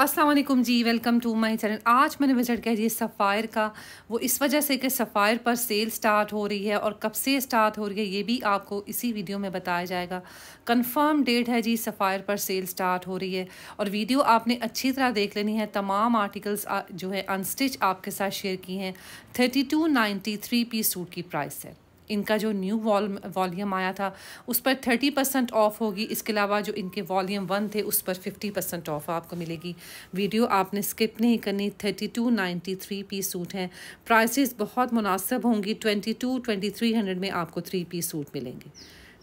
Aslam ji welcome to my channel आज मैंने visit किया जी सफ़ायर का वो इस वजह से कि सफ़ायर पर सेल स्टार्ट हो रही है और कब से स्टार्ट हो रही है ये भी आपको इसी वीडियो में बताया जाएगा कंफर्म डेट है जी सफ़ायर पर सेल स्टार्ट हो रही है और वीडियो आपने अच्छी तरह देख लेनी है तमाम आर्टिकल्स जो है अनस्टिच आपके साथ शेयर की हैं thirty two ninety three P suit की प्राइस है इनका जो न्यू वॉल वॉल्यूम आया था उस पर थर्टी परसेंट ऑफ होगी इसके अलावा जो इनके वॉल्यूम वन थे उस पर फिफ्टी परसेंट ऑफ आपको मिलेगी वीडियो आपने स्किप नहीं करनी thirty two ninety three piece suit हैं प्राइसेस बहुत मुनासब होंगी twenty two twenty three hundred में आपको थ्री पीस सूट मिलेंगे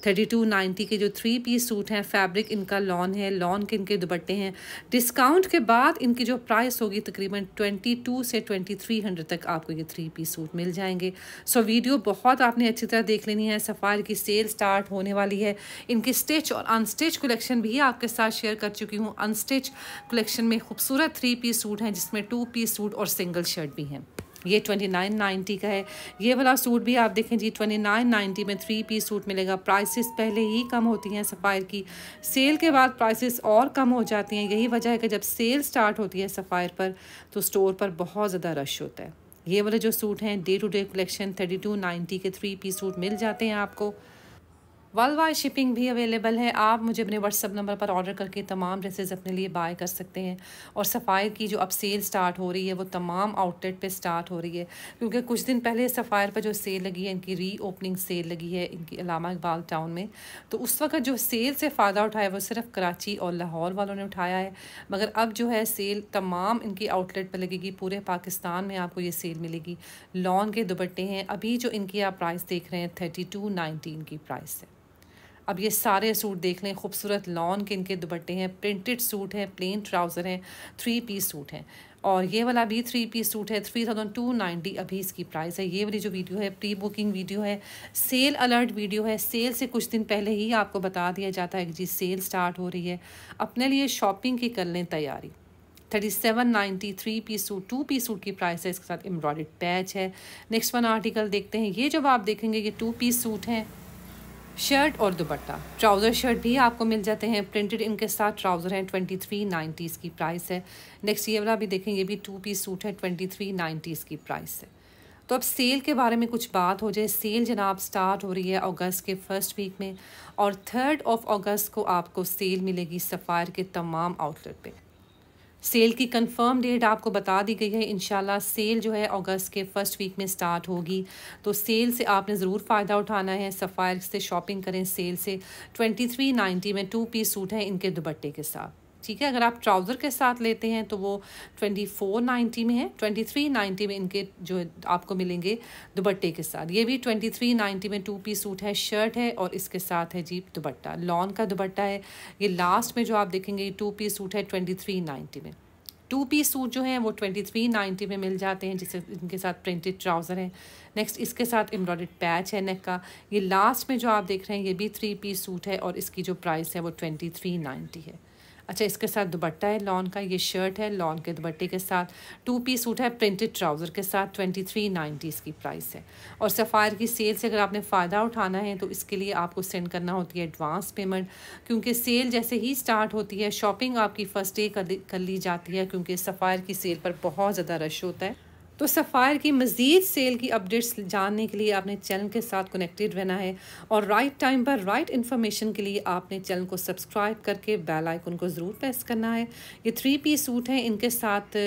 थर्टी टू नाइन्टी के जो थ्री पीस सूट हैं फैब्रिक इनका लॉन है लॉन के इनके दुपट्टे हैं डिस्काउंट के बाद इनकी जो प्राइस होगी तकरीबन ट्वेंटी टू से ट्वेंटी थ्री हंड्रेड तक आपको ये थ्री पीस सूट मिल जाएंगे सो वीडियो बहुत आपने अच्छी तरह देख लेनी है सफ़ार की सेल स्टार्ट होने वाली है इनकी स्टिच और अनस्टिच कलेक्शन भी आपके साथ शेयर कर चुकी हूँ अनस्टिच कलेक्शन में खूबसूरत थ्री पीस सूट हैं जिसमें टू पीस सूट और सिंगल शर्ट भी हैं ये ट्वेंटी नाइन नाइन्टी का है ये वाला सूट भी आप देखें जी ट्वेंटी नाइन नाइन्टी में थ्री पीस सूट मिलेगा प्राइसेस पहले ही कम होती हैं सफ़ायर की सेल के बाद प्राइसेस और कम हो जाती हैं यही वजह है कि जब सेल स्टार्ट होती है सफ़ायर पर तो स्टोर पर बहुत ज़्यादा रश होता है ये वाले जो सूट हैं day to day collection thirty two ninety के थ्री पीस सूट मिल जाते हैं आपको वर्ल्ड वाइड शिपिंग भी अवेलेबल है आप मुझे अपने व्हाट्सअप नंबर पर ऑर्डर करके तमाम ड्रेसेस अपने लिए बाय कर सकते हैं और सफ़ायर की जो अब सेल स्टार्ट हो रही है वो तमाम आउटलेट पे स्टार्ट हो रही है क्योंकि कुछ दिन पहले सफ़ायर पर जो सेल लगी है इनकी री ओपनिंग सेल लगी है इनकी अलामा इकबाल टाउन में तो उस वक्त जो सेल से फ़ायदा उठाया वो सिर्फ कराची और लाहौर वालों ने उठाया है मगर अब जो है सेल तमाम इनकी आउटलेट पर लगेगी पूरे पाकिस्तान में आपको ये सेल मिलेगी लॉन के दुपट्टे हैं अभी जो इनकी आप प्राइस देख रहे हैं थर्टी टू नाइनटीन की प्राइस है अब ये सारे सूट देख लें खूबसूरत लॉन के इनके दुपट्टे हैं प्रिंटेड सूट हैं प्लेन ट्राउज़र हैं थ्री पीस सूट हैं और ये वाला भी थ्री पीस सूट है थ्री थाउजेंड टू नाइन्टी अभी इसकी प्राइस है ये वाली जो वीडियो है प्री बुकिंग वीडियो है सेल अलर्ट वीडियो है सेल से कुछ दिन पहले ही आपको बता दिया जाता है कि जी सेल स्टार्ट हो रही है अपने लिए शॉपिंग की कर लें तैयारी thirty seven ninety three piece suit two piece suit की प्राइस है इसके साथ एम्ब्रॉयड पैच है नेक्स्ट वन आर्टिकल देखते हैं ये जब आप देखेंगे ये टू पीस सूट हैं शर्ट और दुपट्टा ट्राउज़र शर्ट भी आपको मिल जाते हैं प्रिंटेड इनके साथ ट्राउज़र हैं ट्वेंटी थ्री नाइन्टीज़ की प्राइस है नेक्स्ट ये वाला भी देखें ये भी टू पीस सूट है ट्वेंटी थ्री नाइन्टीज़ की प्राइस है तो अब सेल के बारे में कुछ बात हो जाए सेल जनाब स्टार्ट हो रही है अगस्त के फर्स्ट वीक में और थर्ड ऑफ अगस्त को आपको सेल मिलेगी सफ़ायर के तमाम आउटलेट पे सेल की कंफर्म डेट आपको बता दी गई है इन सेल जो है अगस्त के फर्स्ट वीक में स्टार्ट होगी तो सेल से आपने ज़रूर फ़ायदा उठाना है सफ़ायर से शॉपिंग करें सेल से ट्वेंटी थ्री नाइन्टी में टू पीस सूट हैं इनके दुपट्टे के साथ ठीक है अगर आप ट्राउज़र के साथ लेते हैं तो वो ट्वेंटी फोर नाइन्टी में है ट्वेंटी थ्री नाइन्टी में इनके जो आपको मिलेंगे दुबट्टे के साथ ये भी ट्वेंटी थ्री नाइन्टी में टू पी सूट है शर्ट है और इसके साथ है जी दुबट्टा लॉन का दुबट्टा है ये लास्ट में जो आप देखेंगे ये टू पी सूट है ट्वेंटी थ्री नाइन्टी में टू पीस सूट जो हैं वो ट्वेंटी थ्री नाइन्टी में मिल जाते हैं जिससे इनके साथ प्रिंटेड ट्राउज़र है नेक्स्ट इसके साथ एम्ब्रॉयड पैच है नेक का ये लास्ट में जो आप देख रहे हैं ये भी थ्री पीस सूट है और इसकी जो प्राइस है वो ट्वेंटी थ्री नाइन्टी है अच्छा इसके साथ दुपट्टा है लॉन का ये शर्ट है लॉन के दुपट्टे के साथ टू पीस सूट है प्रिंटेड ट्राउज़र के साथ ट्वेंटी थ्री नाइन्टी इसकी प्राइस है और सफ़ायर की सेल से अगर आपने फ़ायदा उठाना है तो इसके लिए आपको सेंड करना होती है एडवांस पेमेंट क्योंकि सेल जैसे ही स्टार्ट होती है शॉपिंग आपकी फ़र्स्ट डे कर ली जाती है क्योंकि सफ़ायर की सेल पर बहुत ज़्यादा रश होता है तो सफ़ायर की मज़ीद सेल की अपडेट्स जानने के लिए आपने चैनल के साथ कनेक्टेड रहना है और राइट टाइम पर राइट इन्फॉर्मेशन के लिए आपने चैनल को सब्सक्राइब करके बेल आइकन को ज़रूर प्रेस करना है ये थ्री पी सूट हैं इनके साथ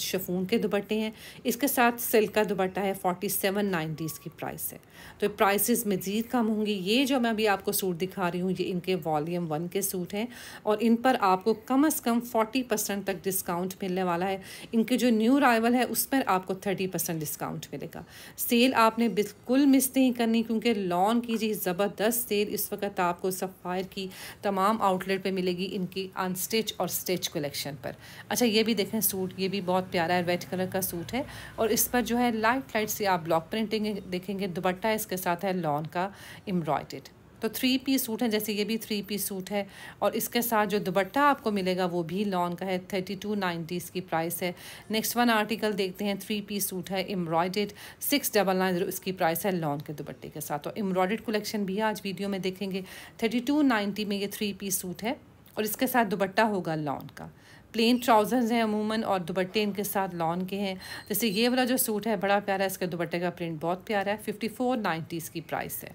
शफून के दुपट्टे हैं इसके साथ सिल्क का दुपट्टा है फोर्टी सेवन नाइन्टी इसकी प्राइस है तो प्राइसेस मज़ीद कम होंगी ये जो मैं अभी आपको सूट दिखा रही हूँ ये इनके वॉल्यूम वन के सूट हैं और इन पर आपको कम अज़ कम फोर्टी परसेंट तक डिस्काउंट मिलने वाला है इनके जो न्यू अराइवल है उस पर आपको थर्टी परसेंट डिस्काउंट मिलेगा सेल आपने बिल्कुल मिस नहीं करनी क्योंकि लॉन की जी ज़बरदस्त सेल इस वक्त आपको सफ़ायर की तमाम आउटलेट पर मिलेगी इनकी अनस्टिच और स्टिच कलेक्शन पर अच्छा ये भी देखें सूट ये भी बहुत बहुत प्यारा रेड कलर का सूट है और इस पर जो है लाइट लाइट से आप ब्लॉक प्रिंटिंग देखेंगे दुपट्टा इसके साथ है लॉन का एम्ब्रॉयडेड तो थ्री पीस सूट है जैसे ये भी थ्री पीस सूट है और इसके साथ जो दुबट्टा आपको मिलेगा वो भी लॉन का है थर्टी टू नाइन्टी इसकी प्राइस है नेक्स्ट वन आर्टिकल देखते हैं थ्री पीस सूट है embroidered six double nine zero इसकी प्राइस है लॉन के दुबट्टे के साथ और एम्ब्रॉयडेड कलेक्शन भी आज वीडियो में देखेंगे थर्टी टू नाइन्टी में ये थ्री पीस सूट है और इसके साथ दुबट्टा होगा लॉन का प्लेन ट्राउज़र्स हैं अमूमन और दुपट्टे इनके साथ लॉन के हैं जैसे ये वाला जो सूट है बड़ा प्यारा है इसका दुपट्टे का प्रिंट बहुत प्यारा है फिफ्टी फोर नाइन्टीज़ की प्राइस है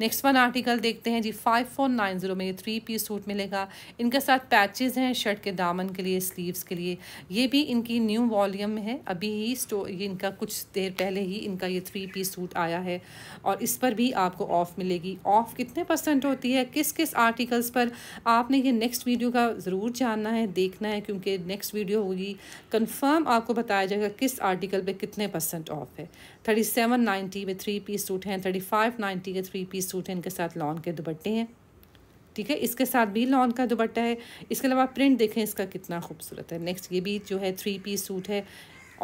नेक्स्ट वन आर्टिकल देखते हैं जी फाइव फोर नाइन ज़ीरो में ये थ्री पीस सूट मिलेगा इनके साथ पैचेज हैं शर्ट के दामन के लिए स्लीव्स के लिए ये भी इनकी न्यू वॉल्यूम है अभी ही स्टो ये इनका कुछ देर पहले ही इनका ये थ्री पीस सूट आया है और इस पर भी आपको ऑफ़ मिलेगी ऑफ़ कितने परसेंट होती है किस किस आर्टिकल्स पर आपने ये नेक्स्ट वीडियो का ज़रूर जानना है देखना है क्योंकि नेक्स्ट वीडियो होगी कन्फर्म आपको बताया जाएगा किस आर्टिकल पर कितने परसेंट ऑफ है थर्टी सेवन नाइन्टी में थ्री पीस सूट हैं थर्टी फाइव नाइन्टी के थ्री पीस सूट है इनके साथ लॉन के दुपट्टे हैं ठीक है इसके साथ भी लॉन का दुपट्टा है इसके अलावा प्रिंट देखें इसका कितना खूबसूरत है नेक्स्ट ये भी जो है थ्री पीस सूट है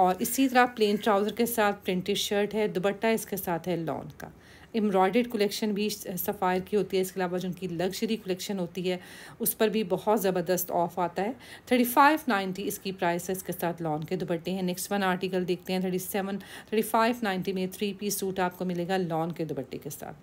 और इसी तरह प्लेन ट्राउज़र के साथ प्रिंटेड शर्ट है दुपट्टा इसके साथ है लॉन का एम्ब्रॉयडर्ड कलेक्शन भी सफ़ायर की होती है इसके अलावा जो उनकी लग्जरी कलेक्शन होती है उस पर भी बहुत ज़बरदस्त ऑफ आता है थर्टी फाइव नाइन्टी इसकी प्राइस है इसके साथ लॉन के दुपट्टे हैं नेक्स्ट वन आर्टिकल देखते हैं thirty seven thirty five ninety में थ्री पीस सूट आपको मिलेगा लॉन के दुपट्टे के साथ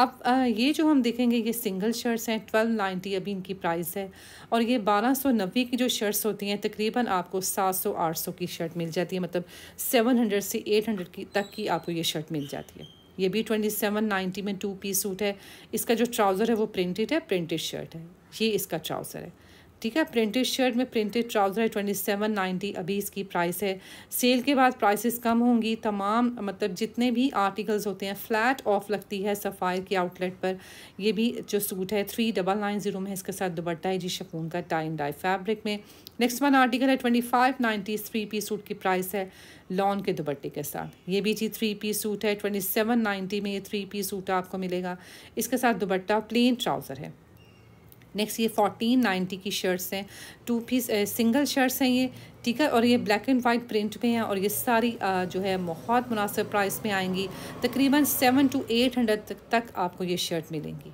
अब ये जो हम देखेंगे ये सिंगल शर्ट्स हैं ट्वेल्व नाइन्टी अभी इनकी प्राइस है और ये बारह सौ नब्बे की जो शर्ट्स होती हैं तकरीबन आपको सात सौ आठ सौ की शर्ट मिल जाती है मतलब सेवन हंड्रेड से एट हंड्रेड की तक की आपको ये शर्ट मिल जाती है ये भी ट्वेंटी सेवन नाइन्टी में टू पीस सूट है इसका जो ट्राउज़र है वो प्रिंटेड है प्रिंटेड शर्ट है ये इसका ट्राउज़र है ठीक है प्रिंटेड शर्ट में प्रिंटेड ट्राउज़र है ट्वेंटी सेवन नाइन्टी अभी इसकी प्राइस है सेल के बाद प्राइसेस कम होंगी तमाम मतलब जितने भी आर्टिकल्स होते हैं फ्लैट ऑफ लगती है सफ़ायर के आउटलेट पर ये भी जो सूट है थ्री डबल नाइन ज़ीरो में इसके साथ दुबट्टा है जी शपून का टाइम डाई फैब्रिक में नेक्स्ट वन आर्टिकल है twenty five ninety three P suit की प्राइस है लॉन के दुबट्टे के साथ ये भी जी थ्री पी सूट है ट्वेंटी सेवन नाइन्टी में ये थ्री पी सूट आपको मिलेगा इसके साथ दुबट्टा प्लेन ट्राउज़र है नेक्स्ट ये फोर्टीन नाइन्टी की शर्ट्स हैं टू पीस सिंगल शर्ट्स हैं ये ठीक है और ये ब्लैक एंड वाइट प्रिंट में हैं और ये सारी आ, जो है बहुत मुनासिब प्राइस में आएंगी तकरीबन सेवन टू एट हंड्रेड तक, तक आपको ये शर्ट मिलेंगी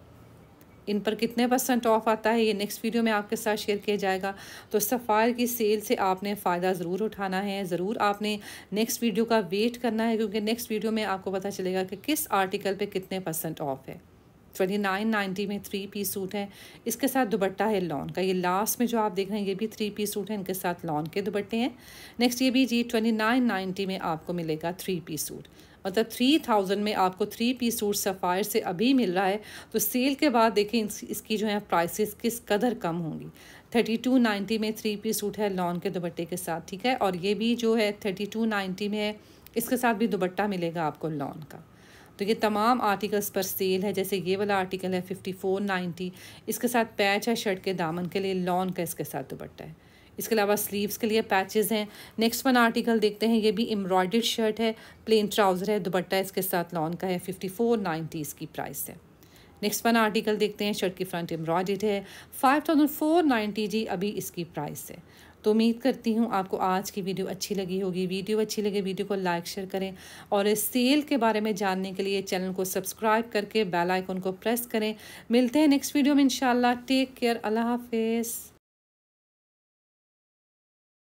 इन पर कितने परसेंट ऑफ आता है ये नेक्स्ट वीडियो में आपके साथ शेयर किया जाएगा तो सफ़ायर की सेल से आपने फ़ायदा ज़रूर उठाना है ज़रूर आपने नेक्स्ट वीडियो का वेट करना है क्योंकि नेक्स्ट वीडियो में आपको पता चलेगा कि किस आर्टिकल पे कितने परसेंट ऑफ है ट्वेंटी नाइन नाइन्टी में थ्री पीस सूट है इसके साथ दुबट्टा है लॉन का ये लास्ट में जो आप देख रहे हैं ये भी थ्री पीस सूट है इनके साथ लॉन के दुबट्टे हैं नेक्स्ट ये भी जी ट्वेंटी नाइन नाइन्टी में आपको मिलेगा थ्री पीस सूट मतलब थ्री थाउजेंड में आपको थ्री पीस सूट सफ़ायर से अभी मिल रहा है तो सेल के बाद देखें इसकी जो है प्राइसेस किस कदर कम होंगी थर्टी टू नाइन्टी में थ्री पीस सूट है लॉन के दुबट्टे के साथ ठीक है और ये भी जो है थर्टी टू नाइन्टी में है इसके साथ भी दुबट्टा मिलेगा आपको लॉन का तो ये तमाम आर्टिकल्स पर सेल है जैसे ये वाला आर्टिकल है फिफ्टी फोर नाइन्टी इसके साथ पैच है शर्ट के दामन के लिए लॉन का इसके साथ दुपट्टा है इसके अलावा स्लीव्स के लिए पैचेस हैं नेक्स्ट वन आर्टिकल देखते हैं ये भी एम्ब्रॉयडर्ड शर्ट है प्लेन ट्राउज़र है दुपट्टा इसके साथ लॉन का है फिफ्टी फोर नाइन्टी इसकी प्राइस है नेक्स्ट वन आर्टिकल देखते हैं शर्ट की फ्रंट एम्ब्रॉयडेड है फाइव थाउजेंड फोर नाइन्टी जी अभी इसकी प्राइस है तो उम्मीद करती हूँ आपको आज की वीडियो अच्छी लगी होगी वीडियो अच्छी लगे वीडियो को लाइक शेयर करें और इस सेल के बारे में जानने के लिए चैनल को सब्सक्राइब करके बेल आइकन को प्रेस करें मिलते हैं नेक्स्ट वीडियो में इंशाल्लाह टेक केयर अल्लाह हाफिज़